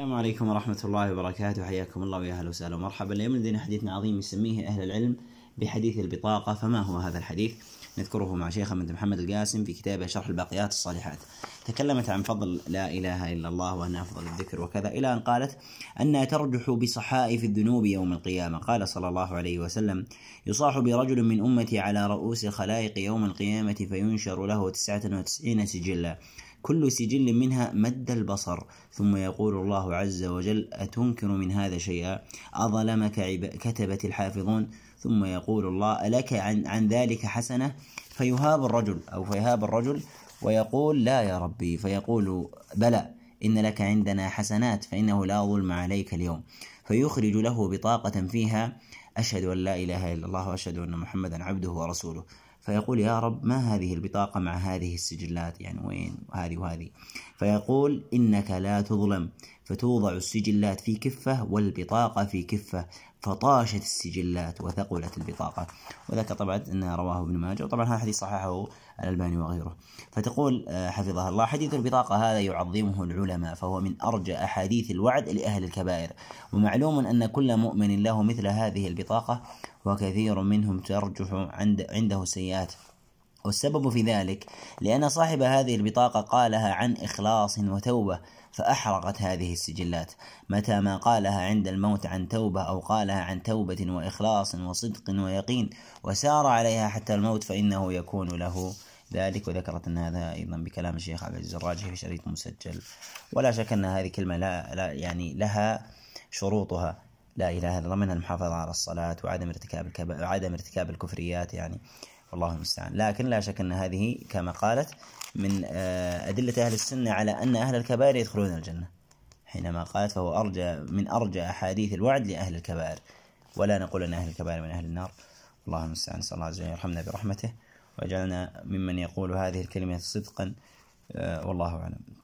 السلام عليكم ورحمة الله وبركاته حياكم الله ويا أهلا وسهلا ومرحبا اليوم لدينا حديث عظيم يسميه أهل العلم بحديث البطاقة فما هو هذا الحديث؟ نذكره مع شيخ بنت محمد القاسم في كتابه شرح الباقيات الصالحات تكلمت عن فضل لا إله إلا الله وأن أفضل الذكر وكذا إلى أن قالت أنها ترجح بصحائف الذنوب يوم القيامة قال صلى الله عليه وسلم يصاح برجل من أمتي على رؤوس الخلائق يوم القيامة فينشر له 99 سجلا كل سجل منها مد البصر ثم يقول الله عز وجل أتنكر من هذا شيئا أظلمك كتبت الحافظون ثم يقول الله لك عن, عن ذلك حسنة فيهاب الرجل أو فيهاب الرجل ويقول لا يا ربي فيقول بلى إن لك عندنا حسنات فإنه لا ظلم عليك اليوم فيخرج له بطاقة فيها أشهد أن لا إله إلا الله وأشهد أن محمدا عبده ورسوله فيقول يا رب ما هذه البطاقة مع هذه السجلات يعني وين وهذه وهذه فيقول إنك لا تظلم فتوضع السجلات في كفة والبطاقة في كفة فطاشت السجلات وثقلت البطاقة وذاك طبعا أن رواه ابن ماجه وطبعا هذا حديث صححه الألباني وغيره فتقول آه، حفظها الله حديث البطاقة هذا يعظمه العلماء فهو من أرجى أحاديث الوعد لأهل الكبائر ومعلوم أن كل مؤمن له مثل هذه البطاقة وكثير منهم ترجح عند عنده سيئات والسبب في ذلك لأن صاحب هذه البطاقة قالها عن إخلاص وتوبة فأحرقت هذه السجلات متى ما قالها عند الموت عن توبة أو قالها عن توبة وإخلاص وصدق ويقين وسار عليها حتى الموت فإنه يكون له ذلك وذكرت أن هذا أيضا بكلام الشيخ عبد الراجح في شريط مسجل ولا شك أن هذه كلمة لا, لا يعني لها شروطها لا إله إلا الله منها المحافظة على الصلاة وعدم ارتكاب الكب... عدم ارتكاب الكفريات يعني والله المستعان لكن لا شك أن هذه كما قالت من آه، أدلة أهل السنة على أن أهل الكبائر يدخلون الجنة حينما قالت فهو أرجى من أرجى أحاديث الوعد لأهل الكبائر ولا نقول أن أهل الكبائر من أهل النار والله المستعان نسأل الله عز وجل يرحمنا برحمته واجعلنا ممن يقول هذه الكلمة صدقا آه، والله أعلم